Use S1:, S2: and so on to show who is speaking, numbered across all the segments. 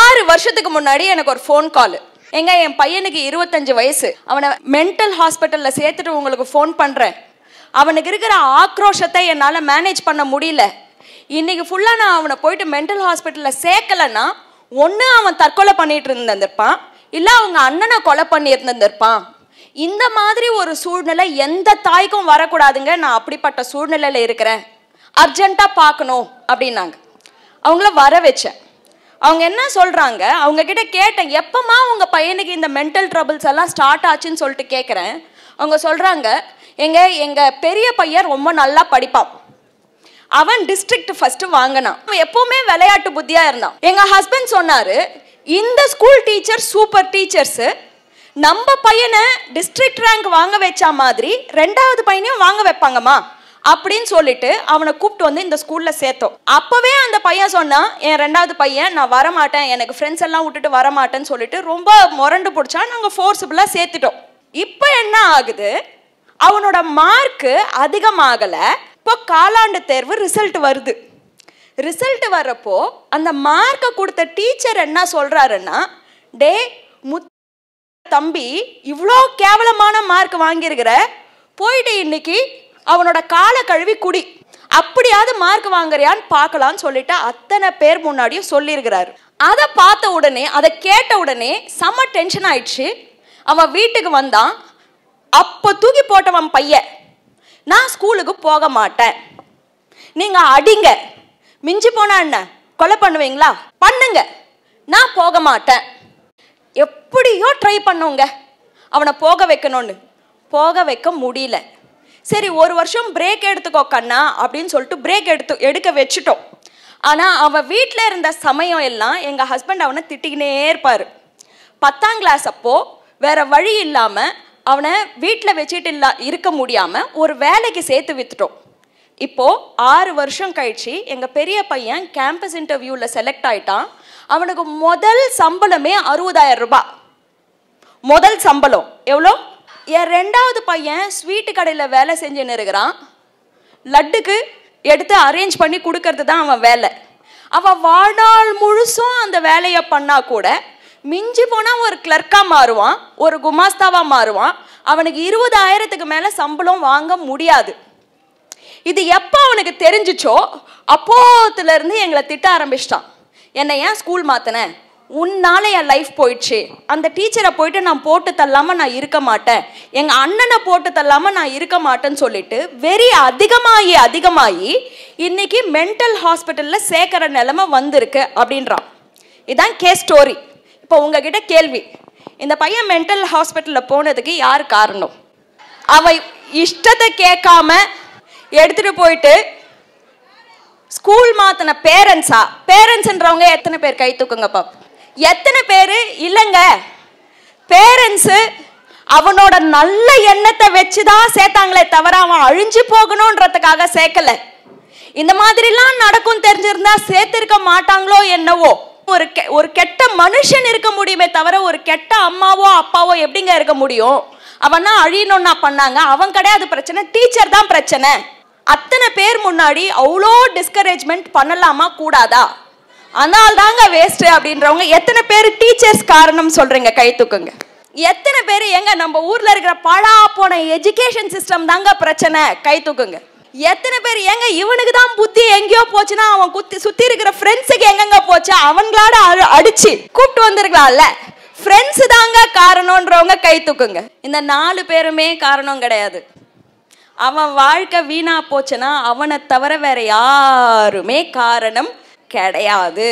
S1: ஆறு வருஷத்துக்கு முன்னாடி எனக்கு ஒரு ஃபோன் கால் எங்க என் பையனுக்கு இருபத்தஞ்சு வயசு அவனை மென்டல் ஹாஸ்பிட்டலில் சேர்த்துட்டு உங்களுக்கு ஃபோன் பண்ணுறேன் அவனுக்கு இருக்கிற ஆக்ரோஷத்தை என்னால் மேனேஜ் பண்ண முடியல இன்னைக்கு ஃபுல்லாக நான் அவனை போயிட்டு மென்டல் ஹாஸ்பிட்டலில் சேர்க்கலைன்னா ஒன்று அவன் தற்கொலை பண்ணிட்டு இருந்திருப்பான் இல்லை அவங்க அண்ணனை கொலை பண்ணியிருந்திருந்திருப்பான் இந்த மாதிரி ஒரு சூழ்நிலை எந்த தாய்க்கும் வரக்கூடாதுங்க நான் அப்படிப்பட்ட சூழ்நிலையில் இருக்கிறேன் அர்ஜென்ட்டாக பார்க்கணும் அப்படின்னாங்க அவங்கள வர வச்சேன் அவங்க என்ன சொல்கிறாங்க அவங்க கிட்ட கேட்டேன் எப்பமா உங்கள் பையனுக்கு இந்த மென்டல் ட்ரபிள்ஸ் எல்லாம் ஸ்டார்ட் ஆச்சுன்னு சொல்லிட்டு கேட்குறேன் அவங்க சொல்கிறாங்க எங்கள் எங்கள் பெரிய பையன் ரொம்ப நல்லா படிப்பான் அவன் டிஸ்ட்ரிக்ட் ஃபஸ்ட்டு வாங்கினான் அவன் எப்போவுமே விளையாட்டு புத்தியாக இருந்தான் எங்கள் ஹஸ்பண்ட் சொன்னார் இந்த ஸ்கூல் டீச்சர் சூப்பர் டீச்சர்ஸு நம்ம பையனை டிஸ்ட்ரிக்ட் ரேங்க் வாங்க வச்சா மாதிரி ரெண்டாவது பையனையும் வாங்க வைப்பாங்கம்மா அப்படின்னு சொல்லிட்டு அவனை கூப்பிட்டு வந்து இந்த ஸ்கூல்ல சேர்த்தோம் அப்பவே அந்த பையன் சொன்னான் என் ரெண்டாவது பையன் நான் வரமாட்டேன் எனக்கு ஃப்ரெண்ட்ஸ் எல்லாம் விட்டுட்டு வரமாட்டேன்னு சொல்லிட்டு ரொம்ப முரண்டு பிடிச்சா நாங்கள் ஃபோர்ஸபுளாக சேர்த்துட்டோம் இப்போ என்ன ஆகுது அவனோட மார்க்கு அதிகமாகலை இப்போ காலாண்டு தேர்வு ரிசல்ட் வருது ரிசல்ட் வரப்போ அந்த மார்க்கை கொடுத்த டீச்சர் என்ன சொல்கிறாருன்னா டே முத் தம்பி இவ்வளோ கேவலமான மார்க் வாங்கியிருக்கிற போயிட்டு இன்னைக்கு அவனோட காலை கழுவி குடி அப்படியாவது மார்க் வாங்குறியான்னு பார்க்கலான்னு சொல்லிட்டு அத்தனை பேர் முன்னாடியும் சொல்லியிருக்கிறாரு அதை பார்த்த உடனே அதை கேட்ட உடனே செம்ம டென்ஷன் ஆயிடுச்சு அவன் வீட்டுக்கு வந்தான் அப்போ தூக்கி போட்டவன் பையன் நான் ஸ்கூலுக்கு போக மாட்டேன் நீங்கள் அடிங்க மிஞ்சி போனா என்ன கொலை பண்ணுவீங்களா பண்ணுங்க நான் போக மாட்டேன் எப்படியோ ட்ரை பண்ணுங்க அவனை போக வைக்கணும்னு போக வைக்க முடியல சரி ஒரு வருஷம் பிரேக் எடுத்துக்கோ கண்ணா அப்படின்னு சொல்லிட்டு பிரேக் எடுத்து எடுக்க வச்சுட்டோம் ஆனால் அவன் வீட்டில் இருந்த சமயம் எல்லாம் எங்கள் ஹஸ்பண்ட் அவனை திட்டிக்கினே இருப்பார் பத்தாம் கிளாஸ் அப்போது வேற வழி இல்லாமல் அவனை வீட்டில் வச்சுட்டு இல்லா இருக்க முடியாமல் ஒரு வேலைக்கு சேர்த்து வித்துட்டோம் இப்போது ஆறு வருஷம் கழிச்சு எங்கள் பெரிய பையன் கேம்பஸ் இன்டர்வியூவில் செலக்ட் ஆயிட்டான் அவனுக்கு முதல் சம்பளமே அறுபதாயிரம் ரூபாய் முதல் சம்பளம் எவ்வளோ என் ரெண்டாவது பையன் ஸ்வீட்டு கடையில் வேலை செஞ்சுன்னு இருக்கிறான் லட்டுக்கு எடுத்து அரேஞ்ச் பண்ணி கொடுக்கறது தான் அவன் வேலை அவன் வாழ்நாள் முழுசும் அந்த வேலையை பண்ணால் கூட மிஞ்சி போனால் ஒரு கிளர்க்காக மாறுவான் ஒரு குமாஸ்தாவாக மாறுவான் அவனுக்கு இருபதாயிரத்துக்கு மேலே சம்பளம் வாங்க முடியாது இது எப்போ அவனுக்கு தெரிஞ்சிச்சோ அப்போத்துலேருந்து எங்களை திட்ட ஆரம்பிச்சிட்டான் என்னை ஏன் ஸ்கூல் மாற்றினேன் உன்னால என் லைஃப் போயிடுச்சு அந்த டீச்சரை போயிட்டு நான் போட்டு தள்ளாமல் நான் இருக்க மாட்டேன் எங்கள் அண்ணனை போட்டு தள்ளாமல் நான் இருக்க மாட்டேன்னு சொல்லிட்டு வெறி அதிகமாகி அதிகமாகி இன்னைக்கு மென்டல் ஹாஸ்பிட்டலில் சேர்க்குற நிலமை வந்திருக்கு அப்படின்றான் இதுதான் கே ஸ்டோரி இப்போ உங்ககிட்ட கேள்வி இந்த பையன் மென்டல் ஹாஸ்பிட்டலில் போனதுக்கு யார் காரணம் அவ இஷ்டத்தை கேட்காம எடுத்துகிட்டு போயிட்டு ஸ்கூல் மாத்தின பேரண்ட்ஸா பேரண்ட்ஸ்ன்றவங்க எத்தனை பேர் கை தூக்குங்க பாப்போம் எத்தனை பேர் இல்லைங்க பேரண்ட்ஸு அவனோட நல்ல எண்ணத்தை வச்சு தான் சேர்த்தாங்களே தவிர அவன் அழிஞ்சு போகணுன்றதுக்காக சேர்க்கல இந்த மாதிரிலாம் நடக்கும் தெரிஞ்சிருந்தா சேர்த்திருக்க மாட்டாங்களோ என்னவோ ஒரு ஒரு கெட்ட மனுஷன் இருக்க முடியுமே தவிர ஒரு கெட்ட அம்மாவோ அப்பாவோ எப்படிங்க இருக்க முடியும் அவனா அழியணும்னா பண்ணாங்க அவன் கிடையாது பிரச்சனை டீச்சர் தான் பிரச்சனை அத்தனை பேர் முன்னாடி அவ்வளோ டிஸ்கரேஜ்மெண்ட் பண்ணலாமா கூடாதா அதனால் தாங்க வேஸ்ட் அப்படின்றவங்க எத்தனை பேர் டீச்சர்ஸ் காரணம் சொல்றீங்க கை தூக்குங்க எத்தனை பேர் எங்க நம்ம ஊர்ல இருக்கிற பழா போன எஜுகேஷன் சிஸ்டம் தாங்க பிரச்சனை கை தூக்குங்க எத்தனை பேர் எங்க இவனுக்கு தான் புத்தி எங்கேயோ போச்சுன்னா அவன் குத்தி சுத்தி இருக்கிற ஃப்ரெண்ட்ஸுக்கு எங்கெங்க போச்சு அவங்களோட அடிச்சு கூப்பிட்டு வந்திருக்கலாம்ல ஃப்ரெண்ட்ஸு தாங்க காரணன்றவங்க கை தூக்குங்க இந்த நாலு பேருமே காரணம் கிடையாது அவன் வாழ்க்கை வீணா போச்சுன்னா அவனை தவிர வேற யாருமே காரணம் கிடையாது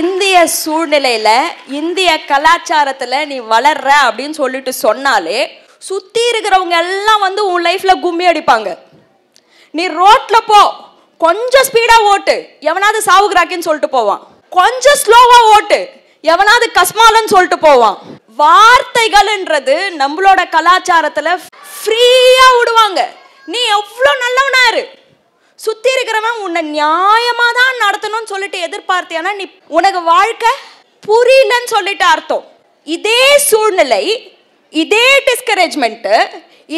S1: இந்திய சூழ்நிலையில் இந்திய கலாச்சாரத்தில் நீ வளர்ற அப்படின்னு சொல்லிட்டு சொன்னாலே சுற்றி இருக்கிறவங்க எல்லாம் வந்து உன் லைஃப்பில் கும்மி அடிப்பாங்க நீ ரோட்டில் போ கொஞ்சம் ஸ்பீடாக ஓட்டு எவனாவது சாவுகிராக்கின்னு சொல்லிட்டு போவான் கொஞ்சம் ஸ்லோவாக ஓட்டு எவனாவது கஸ்மாலன்னு சொல்லிட்டு போவான் வார்த்தைகள்ன்றது நம்மளோட கலாச்சாரத்தில் ஃப்ரீயாக விடுவாங்க நீ எவ்வளோ இரு சுற்றி இருக்கிறவன் உன்னை நியாயமாக தான் நடத்தணும்னு சொல்லிட்டு எதிர்பார்த்து நீ உனக்கு வாழ்க்கை புரியலன்னு சொல்லிட்டு அர்த்தம் இதே சூழ்நிலை இதே டிஸ்கரேஜ்மெண்ட்டு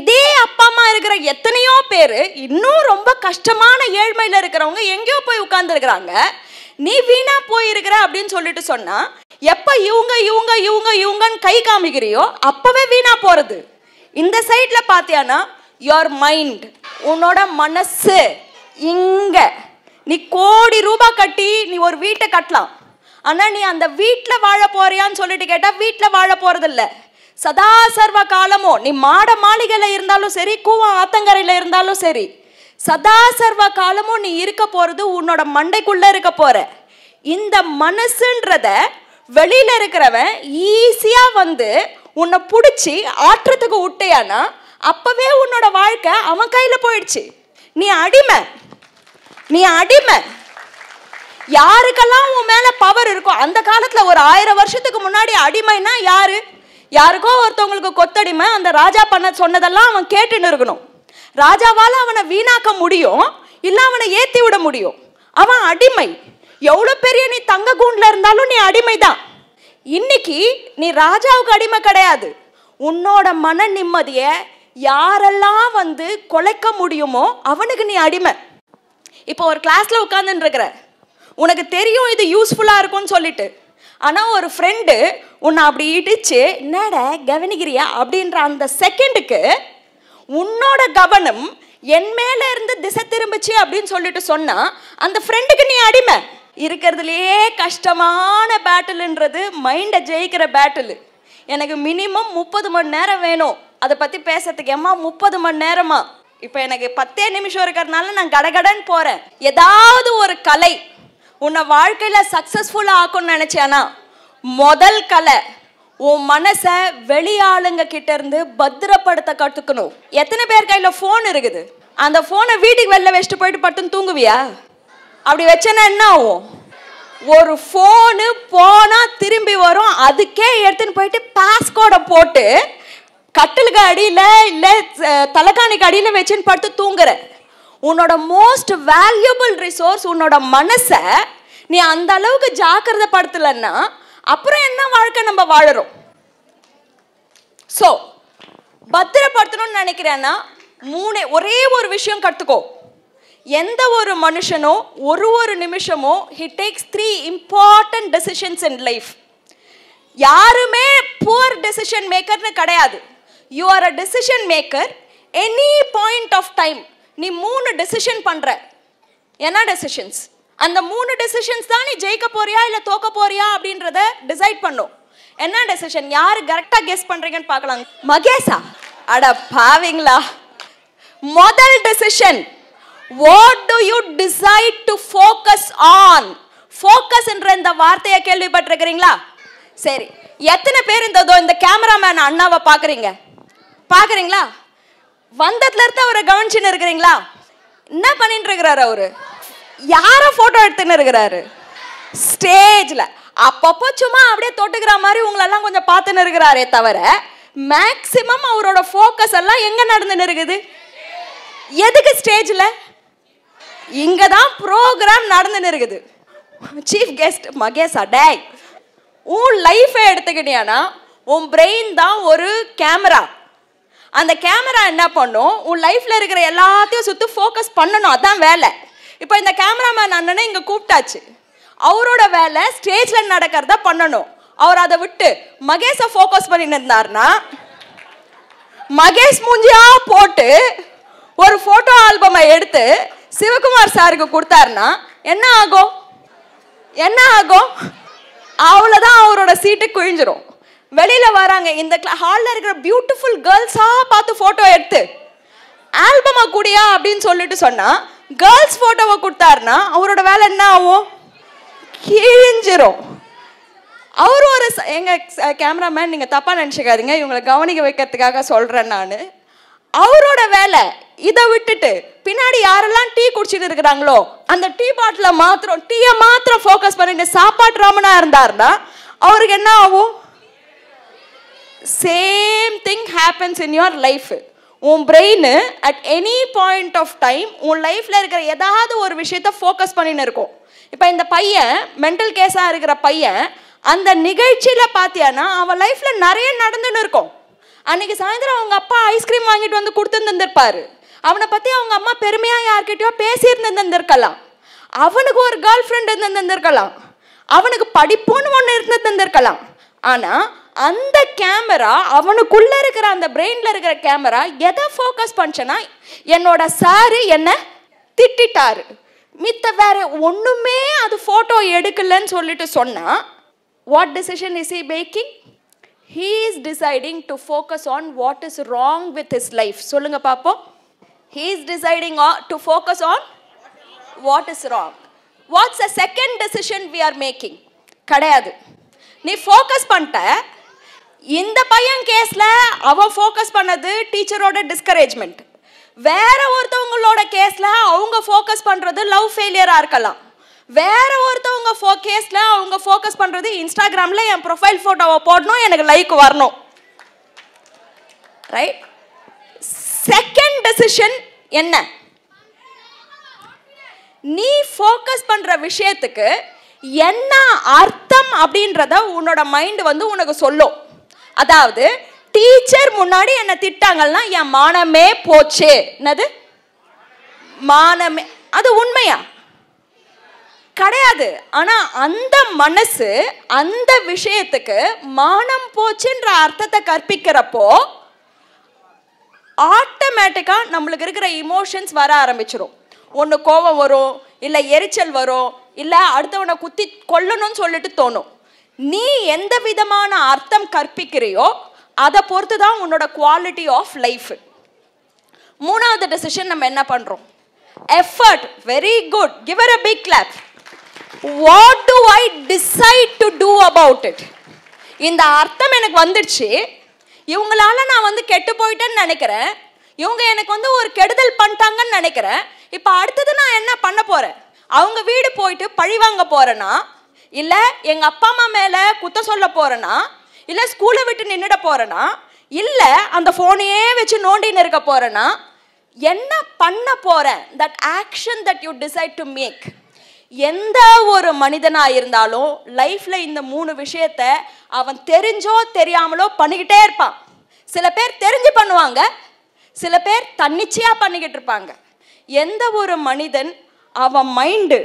S1: இதே அப்பா அம்மா இருக்கிற எத்தனையோ பேர் இன்னும் ரொம்ப கஷ்டமான ஏழ்மையில் இருக்கிறவங்க எங்கேயோ போய் உட்காந்துருக்குறாங்க நீ வீணா போயிருக்கிற அப்படின்னு சொல்லிட்டு சொன்னா எப்ப இவங்க இவங்க இவங்க இவங்கன்னு கை காமிக்கிறியோ அப்பவே வீணா போறது இந்த சைட்ல பாத்தியானா யோர் மைண்ட் உன்னோட மனசு இங்கே நீ கோடி ரூபாய் கட்டி நீ ஒரு வீட்டை கட்டலாம் ஆனால் நீ அந்த வீட்டில் வாழ போறியான்னு சொல்லிட்டு கேட்டால் வீட்டில் வாழ போகிறதில்ல சதா சர்வ காலமும் நீ மாட மாளிகையில் இருந்தாலும் சரி கூவம் ஆத்தங்கரையில் இருந்தாலும் சரி சதா சர்வ காலமும் நீ இருக்க போகிறது உன்னோட மண்டைக்குள்ளே இருக்க போகிற இந்த மனசுன்றத வெளியில் இருக்கிறவன் ஈஸியாக வந்து உன்னை பிடிச்சி ஆற்றத்துக்கு விட்டையானா அப்போவே உன்னோட வாழ்க்கை அவன் கையில் போயிடுச்சு நீ அடிமை நீ அடிமை யாருக்கெல்லாம் உன் மேல பவர் இருக்கோ அந்த காலத்துல ஒரு ஆயிரம் வருஷத்துக்கு முன்னாடி அடிமைனா யாரு யாருக்கோ ஒருத்தவங்களுக்கு கொத்தடிமை அந்த ராஜா பண்ண சொன்னதெல்லாம் அவன் கேட்டுன்னு இருக்கணும் ராஜாவால் அவனை வீணாக்க முடியும் இல்லை அவனை ஏற்றி விட முடியும் அவன் அடிமை எவ்வளோ பெரிய நீ தங்க கூண்டில் இருந்தாலும் நீ அடிமை தான் இன்னைக்கு நீ ராஜாவுக்கு அடிமை கிடையாது உன்னோட மன நிம்மதியை யாரெல்லாம் வந்து கொலைக்க முடியுமோ அவனுக்கு நீ அடிமை இப்போ ஒரு கிளாஸில் உட்காந்துருக்கிற உனக்கு தெரியும் இது யூஸ்ஃபுல்லாக இருக்கும்னு சொல்லிட்டு ஆனால் ஒரு ஃப்ரெண்டு உன்னை அப்படி இடிச்சு என்னட கவனிக்கிறியா அப்படின்ற அந்த செகண்டுக்கு உன்னோட கவனம் என் மேலே இருந்து திசை திரும்பிச்சு அப்படின்னு சொல்லிட்டு சொன்னால் அந்த ஃப்ரெண்டுக்கு நீ அடிமை இருக்கிறதுலையே கஷ்டமான பேட்டிலுன்றது மைண்டை ஜெயிக்கிற பேட்டில் எனக்கு மினிமம் முப்பது மணி நேரம் வேணும் அதை பற்றி பேசுறதுக்கு ஏம்மா முப்பது மணி நேரமா இப்போ எனக்கு பத்தே நிமிஷம் இருக்கிறதுனால நான் கடகடன் போகிறேன் ஏதாவது ஒரு கலை உன்னை வாழ்க்கையில் சக்ஸஸ்ஃபுல்லாக ஆக்கும்னு நினைச்சேனா முதல் கலை உன் மனசை வெளியாளுங்க கிட்ட இருந்து பத்திரப்படுத்த கற்றுக்கணும் எத்தனை பேர் கையில் ஃபோன் இருக்குது அந்த ஃபோனை வீட்டுக்கு வெளில வச்சுட்டு போயிட்டு பட்டுன்னு தூங்குவியா அப்படி வச்சேன்னா என்ன ஆகும் ஒரு ஃபோனு போனால் திரும்பி வரும் அதுக்கே எடுத்துன்னு போயிட்டு பாஸ்கோட போட்டு கட்டிலுக்கு அடியில் இல்லை தலைக்காணிக்கு அடியில் வச்சுன்னு படுத்து தூங்குற உன்னோட மோஸ்ட் வேல்யூபிள் ரிசோர்ஸ் உன்னோட மனசை நீ அந்த அளவுக்கு ஜாக்கிரதை படுத்தலைன்னா அப்புறம் என்ன வாழ்க்கை நம்ம வாழறோம் ஸோ பத்திரப்படுத்தணும்னு நினைக்கிறேன்னா மூணு ஒரே ஒரு விஷயம் கற்றுக்கோ எந்த ஒரு மனுஷனோ ஒரு ஒரு நிமிஷமோ he takes three important decisions in life யாருமே புவர் டெசிஷன் மேக்கர்னு கிடையாது you are a decision maker any point of time நீ மூணு டெசிஷன் பண்ணுற என்ன டெசிஷன்ஸ் அந்த மூணு டெசிஷன்ஸ் தான் நீ ஜெயிக்க போறியா இல்லை தோக்க போறியா அப்படின்றத டிசைட் பண்ணும் என்ன டெசிஷன் யார் கரெக்டாக கெஸ் பண்ணுறீங்கன்னு பார்க்கலாம் மகேஷா அட பாவிங்களா முதல் decision what do you decide to focus on focus என்ற இந்த வார்த்தையை கேள்விப்பட்டிருக்கிறீங்களா சரி எத்தனை பேர் இந்த இந்த கேமராமேன் அண்ணாவை பார்க்குறீங்க பார்க்குறீங்களா இருந்து அவரை கவனிச்சுன்னு இருக்கிறீங்களா என்ன பண்ணிட்டு இருக்கிறாரு அவரு யாரை ஃபோட்டோ எடுத்துன்னு இருக்கிறாரு ஸ்டேஜில் அப்பப்போ சும்மா அப்படியே தொட்டுக்கிற மாதிரி உங்களெல்லாம் கொஞ்சம் பார்த்துன்னு இருக்கிறாரே தவிர மேக்சிமம் அவரோட ஃபோக்கஸ் எல்லாம் எங்கே நடந்துன்னு இருக்குது எதுக்கு ஸ்டேஜில் இங்கே தான் ப்ரோக்ராம் நடந்துன்னு இருக்குது சீஃப் கெஸ்ட் மகேஷ் அடேய் உன் லைஃபை எடுத்துக்கிட்டியானா உன் பிரெயின் தான் ஒரு கேமரா அந்த கேமரா என்ன பண்ணும் உன் லைஃப்பில் இருக்கிற எல்லாத்தையும் சுற்றி ஃபோக்கஸ் பண்ணணும் அதான் வேலை இப்போ இந்த கேமராமேன் அண்ணனை இங்கே கூப்பிட்டாச்சு அவரோட வேலை ஸ்டேஜில் நடக்கிறத பண்ணணும் அவர் அதை விட்டு மகேஷை ஃபோக்கஸ் பண்ணி இருந்தார்னா மகேஷ் மூஞ்சியா போட்டு ஒரு ஃபோட்டோ ஆல்பமை எடுத்து சிவகுமார் சாருக்கு கொடுத்தாருன்னா என்ன ஆகும் என்ன ஆகும் அவ்வளோதான் அவரோட சீட்டு குழிஞ்சிரும் வெளியில வராங்க இந்த ஹால்ல இருக்கிற பியூட்டிஃபுல் கேர்ள்ஸாக பார்த்து ஃபோட்டோ எடுத்து ஆல்பமா கூடியா அப்படின்னு சொல்லிட்டு சொன்னா கேர்ள்ஸ் ஃபோட்டோவை கொடுத்தாருன்னா அவரோட வேலை என்ன ஆகும் கிழிஞ்சிரும் அவர் ஒரு எங்கள் கேமராமேன் நீங்கள் தப்பாக நினச்சிக்காதீங்க இவங்களை கவனிக்க வைக்கிறதுக்காக சொல்கிறேன் நான் அவரோட வேலை இதை விட்டுட்டு பின்னாடி யாரெல்லாம் டீ குடிச்சிட்டு இருக்கிறாங்களோ அந்த டீ பாட்டில் மாத்திரம் டீயை மாத்திரம் ஃபோக்கஸ் பண்ணிட்டு சாப்பாட்டு ராமனாக இருந்தாருன்னா அவருக்கு என்ன ஆகும் same thing happens in your life உன் brain at any point of time உன் லைஃப்பில் இருக்கிற ஏதாவது ஒரு விஷயத்த ஃபோக்கஸ் பண்ணின்னு இருக்கும் இப்போ இந்த பையன் மென்டல் கேஸாக இருக்கிற பையன் அந்த நிகழ்ச்சியில் பார்த்தியான்னா அவன் லைஃப்பில் நிறைய நடந்துன்னு இருக்கும் அன்றைக்கி சாயந்தரம் அவங்க அப்பா ஐஸ்கிரீம் வாங்கிட்டு வந்து கொடுத்துருந்துருப்பாரு அவனை பற்றி அவங்க அம்மா பெருமையாக யார்கிட்டயோ பேசியிருந்துருந்துருக்கலாம் அவனுக்கு ஒரு கேர்ள் ஃப்ரெண்ட் இருந்திருந்திருக்கலாம் அவனுக்கு படிப்புன்னு ஒன்று இருந்து தந்திருக்கலாம் ஆனால் அந்த கேமரா அவனுக்குள்ளே இருக்கிற அந்த பிரெயினில் இருக்கிற கேமரா எதை ஃபோக்கஸ் பண்ணுச்சுன்னா என்னோட சாரு என்னை திட்டாரு மித்த வேற ஒன்றுமே அது ஃபோட்டோ எடுக்கலன்னு சொல்லிட்டு சொன்னால் what decision is he making he is deciding to focus on what is wrong with his life சொல்லுங்க பார்ப்போம் he is deciding to focus on what is wrong what's a second decision we are making கிடையாது நீ focus பண்ணிட்ட இந்த பையன் கேஸில் அவன் focus பண்ணது டீச்சரோட டிஸ்கரேஜ்மெண்ட் வேற ஒருத்தவங்களோட கேஸில் அவங்க ஃபோக்கஸ் பண்ணுறது லவ் ஃபெயிலியராக இருக்கலாம் வேற ஒருத்தவங்க ஃபோ கேஸில் அவங்க ஃபோக்கஸ் பண்ணுறது இன்ஸ்டாகிராமில் என் ப்ரொஃபைல் ஃபோட்டோவை போடணும் எனக்கு லைக் வரணும் ரைட் செகண்ட் டெசிஷன் என்ன நீ ஃபோக்கஸ் பண்ணுற விஷயத்துக்கு என்ன அர்த்தம் அப்படின்றத உன்னோட மைண்டு வந்து உனக்கு சொல்லும் அதாவது டீச்சர் முன்னாடி என்னை திட்டாங்கன்னா என் மானமே போச்சு என்னது மானமே அது உண்மையா கிடையாது ஆனால் அந்த மனசு அந்த விஷயத்துக்கு மானம் போச்சுன்ற அர்த்தத்தை கற்பிக்கிறப்போ ஆட்டோமேட்டிக்காக நம்மளுக்கு இருக்கிற இமோஷன்ஸ் வர ஆரம்பிச்சிடும் ஒன்று கோபம் வரும் இல்லை எரிச்சல் வரும் இல்லை அடுத்தவனை குத்தி கொல்லணும்னு சொல்லிட்டு தோணும் நீ எந்த விதமான அர்த்தம் கற்பிக்கிறையோ அதை பொறுத்து தான் உன்னோட குவாலிட்டி ஆஃப் லைஃப் மூணாவது டெசிஷன் நம்ம என்ன பண்ணுறோம் effort very good give her a big clap what do I decide to do about it இந்த அர்த்தம் எனக்கு வந்துடுச்சு இவங்களால நான் வந்து கெட்டு போயிட்டேன்னு நினைக்கிறேன் இவங்க எனக்கு வந்து ஒரு கெடுதல் பண்ணிட்டாங்கன்னு நினைக்கிறேன் இப்போ அடுத்தது நான் என்ன பண்ண போகிறேன் அவங்க வீடு போயிட்டு பழி வாங்க போகிறேன்னா இல்லை எங்கள் அப்பா அம்மா மேலே குத்த சொல்ல போகிறேன்னா இல்லை ஸ்கூலை விட்டு நின்றுட போகிறேன்னா இல்லை அந்த ஃபோனையே வச்சு நோண்டின்னு இருக்க போகிறேன்னா என்ன பண்ண போகிறேன் that action that you decide to make எந்த ஒரு மனிதனாக இருந்தாலும் லைஃப்பில் இந்த மூணு விஷயத்த அவன் தெரிஞ்சோ தெரியாமலோ பண்ணிக்கிட்டே இருப்பான் சில பேர் தெரிஞ்சு பண்ணுவாங்க சில பேர் தன்னிச்சையாக பண்ணிக்கிட்டு இருப்பாங்க எந்த ஒரு மனிதன் அவன் மைண்டு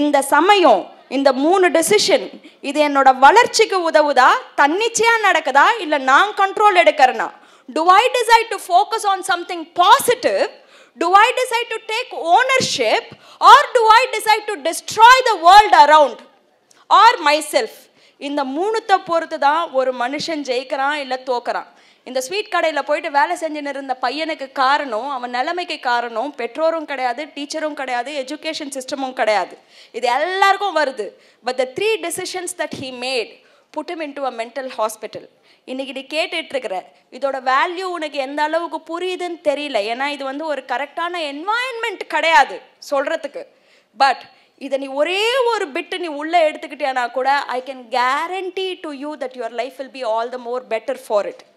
S1: இந்த சமயம் இந்த மூணு டெசிஷன் இது என்னோட வளர்ச்சிக்கு உதவுதா தன்னிச்சையாக நடக்குதா இல்லை நான் கண்ட்ரோல் எடுக்கிறேன்னா do I decide to focus on something positive do I decide to take ownership or do I decide to destroy the world around or myself இந்த மூணுத்தை பொறுத்து தான் ஒரு மனுஷன் ஜெயிக்கிறான் இல்லை தோக்கிறான் இந்த ஸ்வீட் கடையில் போயிட்டு வேலை செஞ்சுன்னு இருந்த பையனுக்கு காரணம் அவன் நிலைமைக்கு காரணம் பெற்றோரும் கிடையாது டீச்சரும் கிடையாது எஜுகேஷன் சிஸ்டமும் கிடையாது இது எல்லாருக்கும் வருது but the three decisions that he made put him to a mental hospital இன்றைக்கி நீ கேட்டுட்ருக்கிற இதோட வேல்யூ உனக்கு எந்த அளவுக்கு புரியுதுன்னு தெரியல ஏன்னா இது வந்து ஒரு கரெக்டான என்வாயன்மெண்ட் கிடையாது சொல்கிறதுக்கு பட் இதை நீ ஒரே ஒரு பிட்டு நீ உள்ளே எடுத்துக்கிட்டியானா கூட I can guarantee to you that your life will be all the more better for it